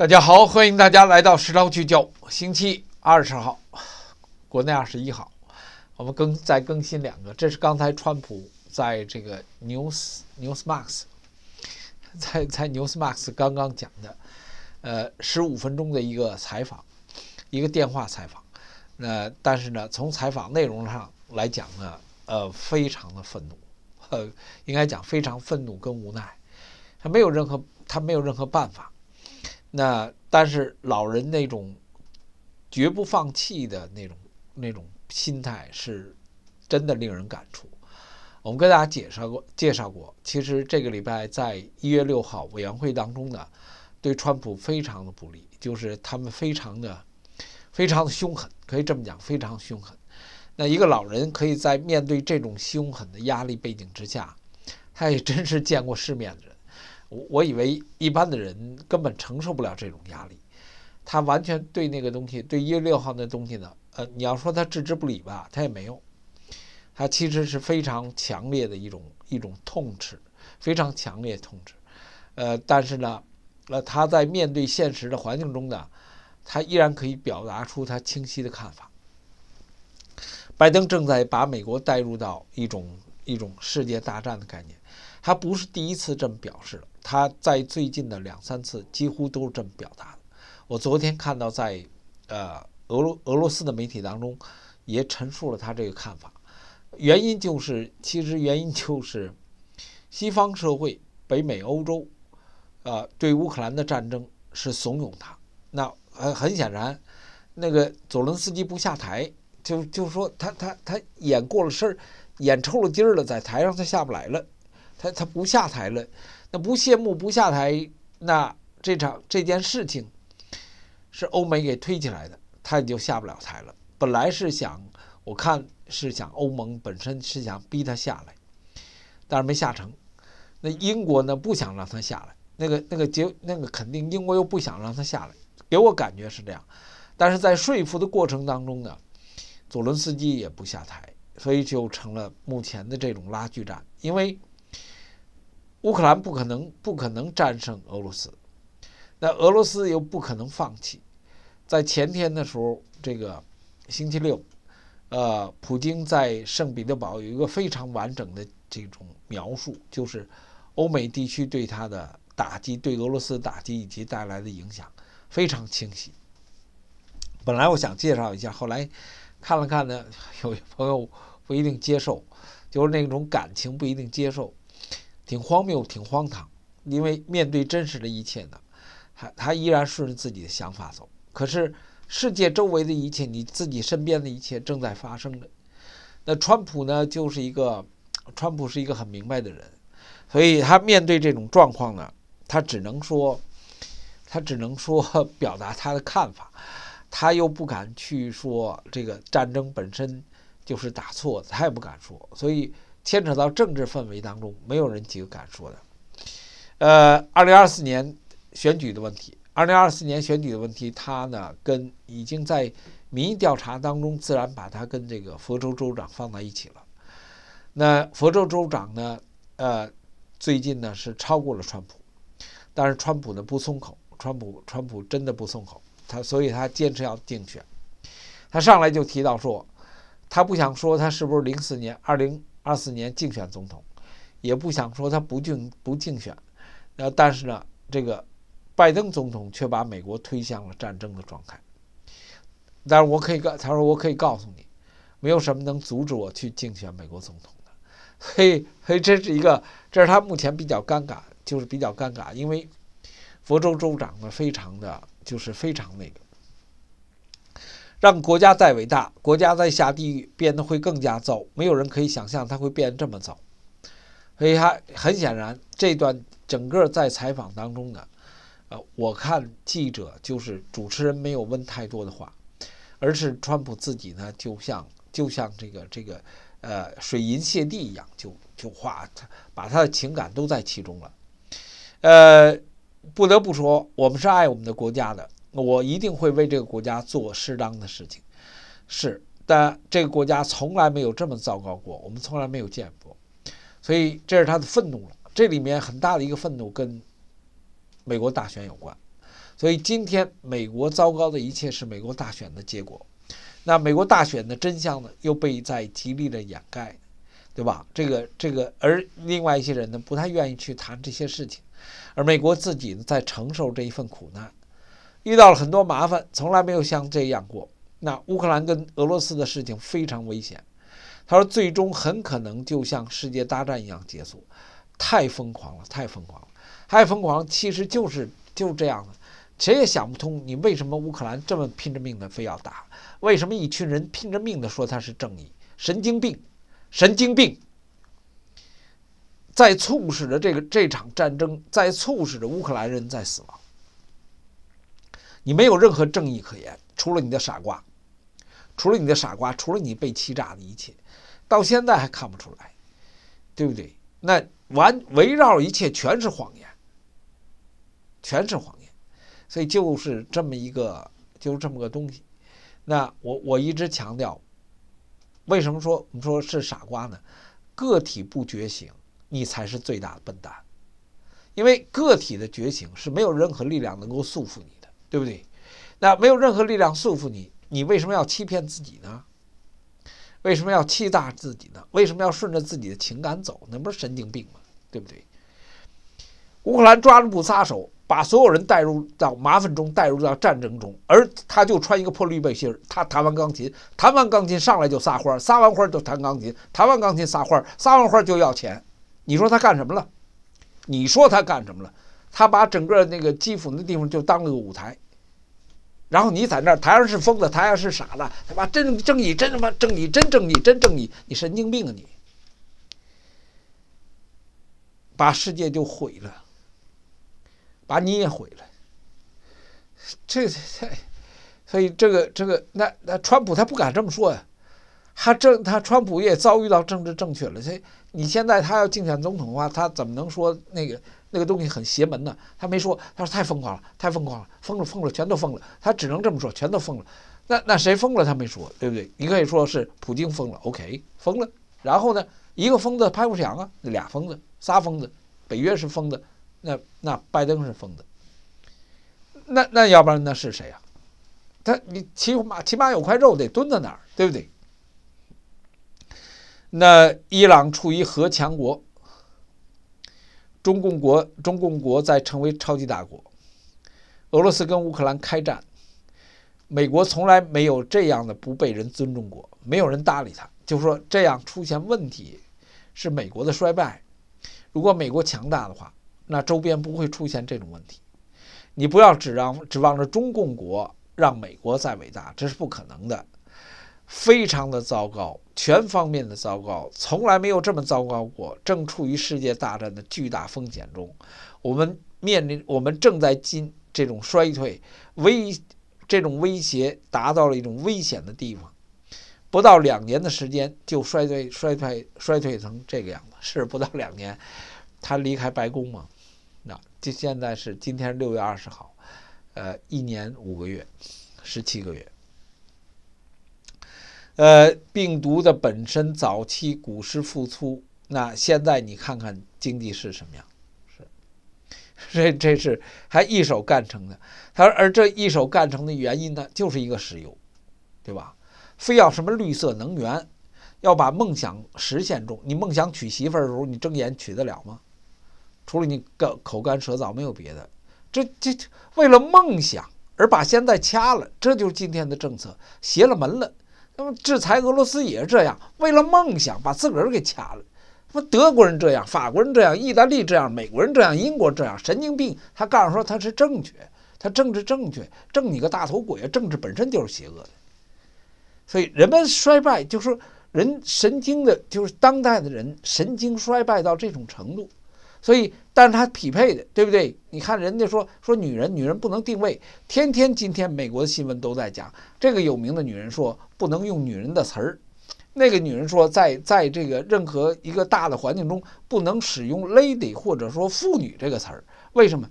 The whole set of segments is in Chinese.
大家好，欢迎大家来到《时长聚焦》。星期二十号，国内二十一号，我们更再更新两个。这是刚才川普在这个 News Newsmax 在在 Newsmax 刚刚讲的，呃，十五分钟的一个采访，一个电话采访。那但是呢，从采访内容上来讲呢，呃，非常的愤怒，呃，应该讲非常愤怒跟无奈，他没有任何他没有任何办法。那但是老人那种绝不放弃的那种那种心态是真的令人感触。我们跟大家介绍过，介绍过。其实这个礼拜在一月六号委员会当中呢，对川普非常的不利，就是他们非常的非常的凶狠，可以这么讲，非常凶狠。那一个老人可以在面对这种凶狠的压力背景之下，他也真是见过世面的人。我我以为一般的人根本承受不了这种压力，他完全对那个东西，对一月六号那东西呢，呃，你要说他置之不理吧，他也没有，他其实是非常强烈的一种一种痛斥，非常强烈痛斥，呃，但是呢，那他在面对现实的环境中呢，他依然可以表达出他清晰的看法。拜登正在把美国带入到一种一种世界大战的概念，他不是第一次这么表示了。他在最近的两三次几乎都是这么表达的。我昨天看到，在呃俄罗俄罗斯的媒体当中，也陈述了他这个看法。原因就是，其实原因就是西方社会、北美、欧洲，呃，对乌克兰的战争是怂恿他。那呃，很显然，那个佐伦斯基不下台，就就说他他他演过了事儿，演臭了筋儿了，在台上他下不来了，他他不下台了。那不谢幕不下台，那这场这件事情是欧美给推起来的，他也就下不了台了。本来是想，我看是想欧盟本身是想逼他下来，但是没下成。那英国呢，不想让他下来，那个那个结，那个肯定英国又不想让他下来，给我感觉是这样。但是在说服的过程当中呢，佐伦斯基也不下台，所以就成了目前的这种拉锯战，因为。乌克兰不可能不可能战胜俄罗斯，那俄罗斯又不可能放弃。在前天的时候，这个星期六，呃，普京在圣彼得堡有一个非常完整的这种描述，就是欧美地区对他的打击、对俄罗斯打击以及带来的影响非常清晰。本来我想介绍一下，后来看了看呢，有朋友不一定接受，就是那种感情不一定接受。挺荒谬，挺荒唐，因为面对真实的一切呢，他他依然顺着自己的想法走。可是世界周围的一切，你自己身边的一切正在发生着。那川普呢，就是一个川普是一个很明白的人，所以他面对这种状况呢，他只能说，他只能说表达他的看法，他又不敢去说这个战争本身就是打错，他也不敢说，所以。牵扯到政治氛围当中，没有人几个敢说的。呃，二零二四年选举的问题，二零二四年选举的问题，他呢跟已经在民意调查当中，自然把他跟这个佛州州长放在一起了。那佛州州长呢，呃，最近呢是超过了川普，但是川普呢不松口，川普川普真的不松口，他所以他坚持要竞选。他上来就提到说，他不想说他是不是零四年二零。二四年竞选总统，也不想说他不竞不竞选，呃，但是呢，这个拜登总统却把美国推向了战争的状态。但是我可以告他说，我可以告诉你，没有什么能阻止我去竞选美国总统的。所以，所以这是一个，这是他目前比较尴尬，就是比较尴尬，因为佛州州长呢，非常的就是非常那个。让国家再伟大，国家再下地狱，变得会更加糟。没有人可以想象它会变这么糟。所以，他很显然这段整个在采访当中呢，呃，我看记者就是主持人没有问太多的话，而是川普自己呢，就像就像这个这个呃水银泻地一样，就就画，把他的情感都在其中了。呃，不得不说，我们是爱我们的国家的。我一定会为这个国家做适当的事情，是，但这个国家从来没有这么糟糕过，我们从来没有见过，所以这是他的愤怒了。这里面很大的一个愤怒跟美国大选有关，所以今天美国糟糕的一切是美国大选的结果。那美国大选的真相呢，又被在极力的掩盖，对吧？这个这个，而另外一些人呢，不太愿意去谈这些事情，而美国自己呢，在承受这一份苦难。遇到了很多麻烦，从来没有像这样过。那乌克兰跟俄罗斯的事情非常危险。他说，最终很可能就像世界大战一样结束，太疯狂了，太疯狂了，太疯狂。其实就是就这样的，谁也想不通你为什么乌克兰这么拼着命的非要打，为什么一群人拼着命的说他是正义，神经病，神经病，在促使着这个这场战争，在促使着乌克兰人在死亡。你没有任何正义可言，除了你的傻瓜，除了你的傻瓜，除了你被欺诈的一切，到现在还看不出来，对不对？那完围绕一切全是谎言，全是谎言，所以就是这么一个，就是这么个东西。那我我一直强调，为什么说我们说是傻瓜呢？个体不觉醒，你才是最大的笨蛋，因为个体的觉醒是没有任何力量能够束缚你。对不对？那没有任何力量束缚你，你为什么要欺骗自己呢？为什么要欺诈自己呢？为什么要顺着自己的情感走？那不是神经病吗？对不对？乌克兰抓着不撒手，把所有人带入到麻烦中，带入到战争中，而他就穿一个破绿背心儿，他弹完钢琴，弹完钢琴上来就撒花，撒完花就弹钢琴，弹完钢琴撒花，撒完花就要钱。你说他干什么了？你说他干什么了？他把整个那个基辅那地方就当了个舞台，然后你在那儿台上是疯子，台下是傻子，他妈真正义，真他妈正义，真正义，真正义，你神经病啊你！把世界就毁了，把你也毁了，这这，所以这个这个那那川普他不敢这么说呀，他政他川普也遭遇到政治正确了，所以你现在他要竞选总统的话，他怎么能说那个？那个东西很邪门的，他没说，他说太疯狂了，太疯狂了，疯了疯了，全都疯了，他只能这么说，全都疯了，那那谁疯了？他没说，对不对？你可以说是普京疯了，OK，疯了。然后呢，一个疯子拍不响啊，俩疯子，仨疯子，北约是疯子，那那拜登是疯子，那那要不然那是谁呀？他你起码起码有块肉得蹲在那儿，对不对？那伊朗处于核强国。中共国，中共国在成为超级大国。俄罗斯跟乌克兰开战，美国从来没有这样的不被人尊重过，没有人搭理他。就说这样出现问题，是美国的衰败。如果美国强大的话，那周边不会出现这种问题。你不要指望指望着中共国让美国再伟大，这是不可能的。非常的糟糕，全方面的糟糕，从来没有这么糟糕过。正处于世界大战的巨大风险中，我们面临，我们正在进这种衰退，威，这种威胁达到了一种危险的地方。不到两年的时间就衰退、衰退、衰退成这个样子，是不到两年，他离开白宫嘛，那就现在是今天六月二十号，呃，一年五个月，十七个月。呃，病毒的本身早期股市复苏，那现在你看看经济是什么样？是，这这是还一手干成的。他说，而这一手干成的原因呢，就是一个石油，对吧？非要什么绿色能源，要把梦想实现中。你梦想娶媳妇儿的时候，你睁眼娶得了吗？除了你干口干舌燥，没有别的。这这为了梦想而把现在掐了，这就是今天的政策，邪了门了。那么制裁俄罗斯也是这样，为了梦想把自个儿给掐了。什么德国人这样，法国人这样，意大利这样，美国人这样，英国这样，神经病！他告诉说他是正确，他政治正确，正你个大头鬼啊！政治本身就是邪恶的。所以人们衰败，就是人神经的，就是当代的人神经衰败到这种程度。所以，但是它匹配的，对不对？你看人家说说女人，女人不能定位。天天今天美国的新闻都在讲这个有名的女人说不能用女人的词儿，那个女人说在在这个任何一个大的环境中不能使用 lady 或者说妇女这个词儿，为什么？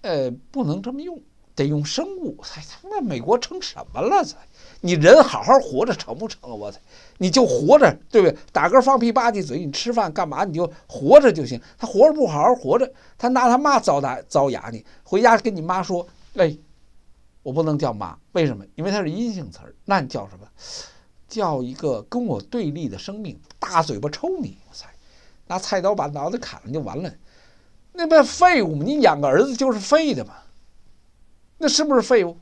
呃，不能这么用，得用生物。哎，那美国成什么了？你人好好活着成不成啊？我操，你就活着，对不对？打嗝放屁吧唧嘴，你吃饭干嘛？你就活着就行。他活着不好好活着，他拿他妈糟打糟牙你。回家跟你妈说，哎，我不能叫妈，为什么？因为它是阴性词儿。那你叫什么？叫一个跟我对立的生命，大嘴巴抽你！我操，拿菜刀把脑袋砍了就完了。那不废物吗？你养个儿子就是废的吗？那是不是废物？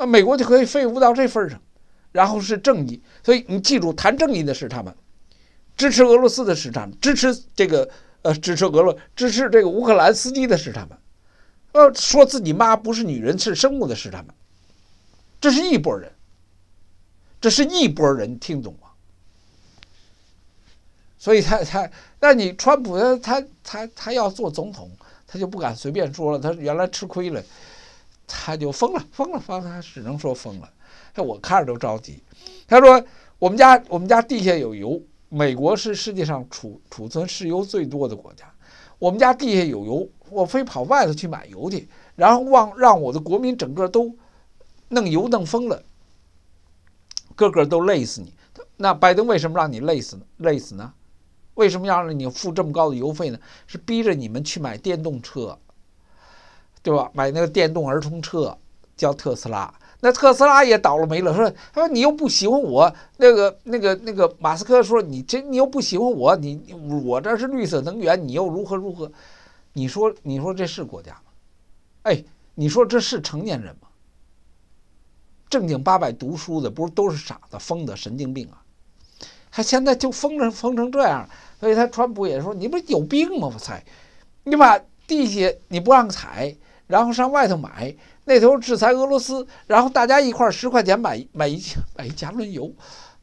啊，美国就可以废物到这份上，然后是正义，所以你记住，谈正义的是他们，支持俄罗斯的是他们，支持这个呃支持俄罗支持这个乌克兰司机的是他们，呃，说自己妈不是女人是生物的是他们，这是一拨人，这是一拨人，听懂吗？所以他他那你川普他他他他要做总统，他就不敢随便说了，他原来吃亏了。他就疯了，疯了，疯了！他只能说疯了。那我看着都着急。他说：“我们家我们家地下有油，美国是世界上储储存石油最多的国家。我们家地下有油，我非跑外头去买油去，然后往让我的国民整个都弄油弄疯了，个个都累死你。那拜登为什么让你累死呢？累死呢？为什么要让你付这么高的油费呢？是逼着你们去买电动车。”对吧？买那个电动儿童车，叫特斯拉。那特斯拉也倒了霉了。说他说你又不喜欢我那个那个那个马斯克说你这你又不喜欢我你我这是绿色能源你又如何如何？你说你说这是国家吗？哎，你说这是成年人吗？正经八百读书的不是都是傻子疯的神经病啊？他现在就疯成疯成这样，所以他川普也说你不是有病吗？我猜，你把地下你不让踩。然后上外头买，那头制裁俄罗斯，然后大家一块十块钱买买一买一加仑油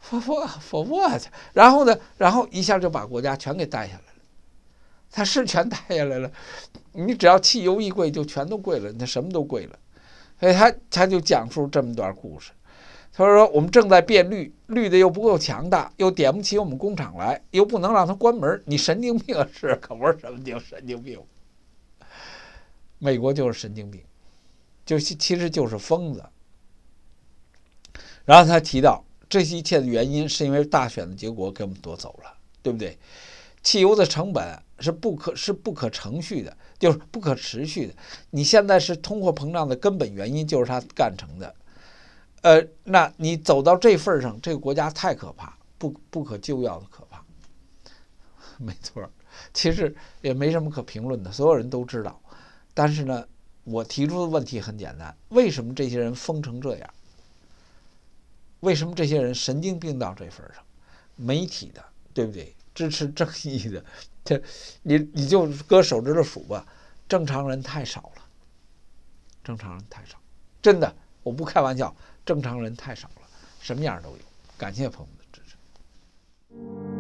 ，for what？然后呢，然后一下就把国家全给带下来了，他是全带下来了，你只要汽油一贵就全都贵了，他什么都贵了，所以他他就讲述这么段故事，他说我们正在变绿，绿的又不够强大，又点不起我们工厂来，又不能让它关门，你神经病是，可不是神经病，神经病。美国就是神经病，就其实就是疯子。然后他提到这一切的原因，是因为大选的结果给我们夺走了，对不对？汽油的成本是不可是不可程序的，就是不可持续的。你现在是通货膨胀的根本原因，就是他干成的。呃，那你走到这份上，这个国家太可怕，不不可救药的可怕。没错，其实也没什么可评论的，所有人都知道。但是呢，我提出的问题很简单：为什么这些人疯成这样？为什么这些人神经病到这份上？媒体的，对不对？支持正义的，这，你你就搁手指头数吧，正常人太少了。正常人太少，真的，我不开玩笑，正常人太少了。什么样都有，感谢朋友们的支持。